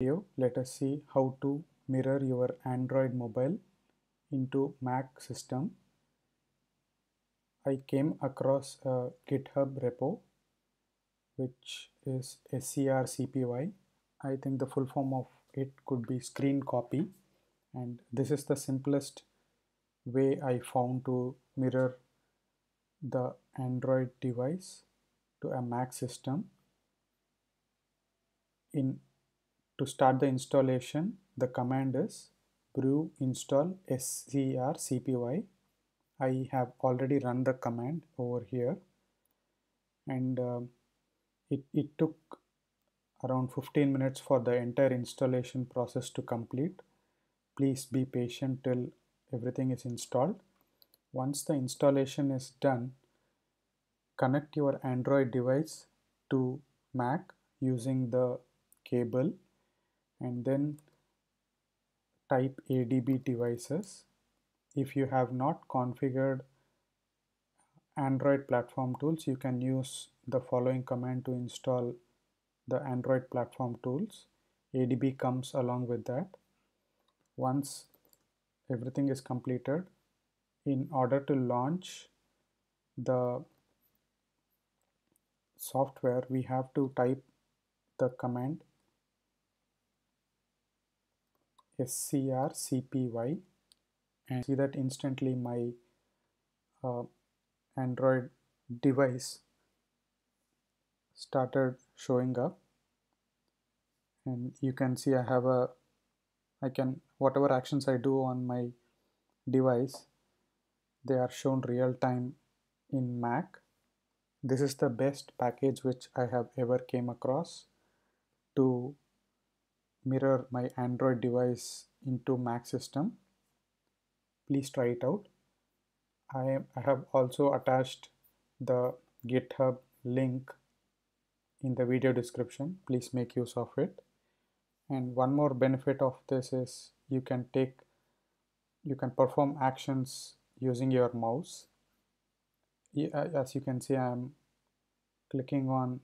video let us see how to mirror your Android mobile into Mac system. I came across a GitHub repo which is SCRCPY. I think the full form of it could be screen copy and this is the simplest way I found to mirror the Android device to a Mac system in to start the installation, the command is brew install scrcpy. I have already run the command over here and uh, it, it took around 15 minutes for the entire installation process to complete. Please be patient till everything is installed. Once the installation is done, connect your Android device to Mac using the cable and then type ADB devices. If you have not configured Android platform tools, you can use the following command to install the Android platform tools. ADB comes along with that. Once everything is completed, in order to launch the software, we have to type the command scrcpy and see that instantly my uh, Android device started showing up and you can see I have a I can whatever actions I do on my device they are shown real time in Mac this is the best package which I have ever came across to mirror my Android device into Mac system. Please try it out. I, I have also attached the GitHub link in the video description. Please make use of it. And one more benefit of this is you can take, you can perform actions using your mouse. As you can see, I'm clicking on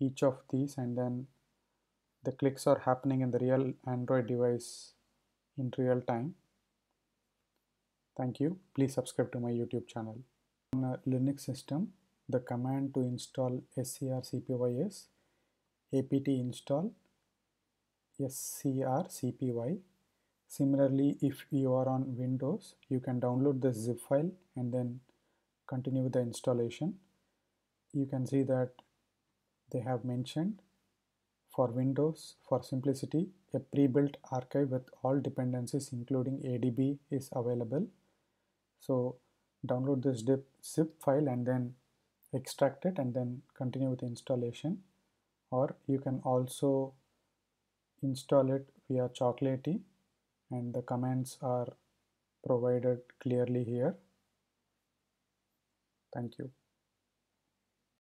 each of these and then the clicks are happening in the real Android device in real time. Thank you. Please subscribe to my YouTube channel. On a Linux system, the command to install scrcpy is apt install scrcpy. Similarly, if you are on Windows, you can download the zip file and then continue the installation. You can see that they have mentioned for Windows, for simplicity, a pre-built archive with all dependencies including ADB is available. So download this zip file and then extract it and then continue with installation or you can also install it via chocolatey and the commands are provided clearly here. Thank you.